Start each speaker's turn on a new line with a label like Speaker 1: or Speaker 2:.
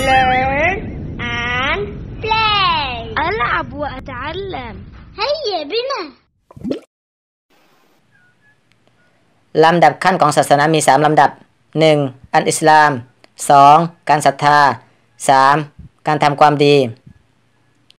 Speaker 1: Learn and play ألعب وأتعلم هيا بنا
Speaker 2: ลำดับขั้นของศาสนามี 3 ลำดับ 1. อันอิสลาม 2. การศรัทธา 3. การทำความดี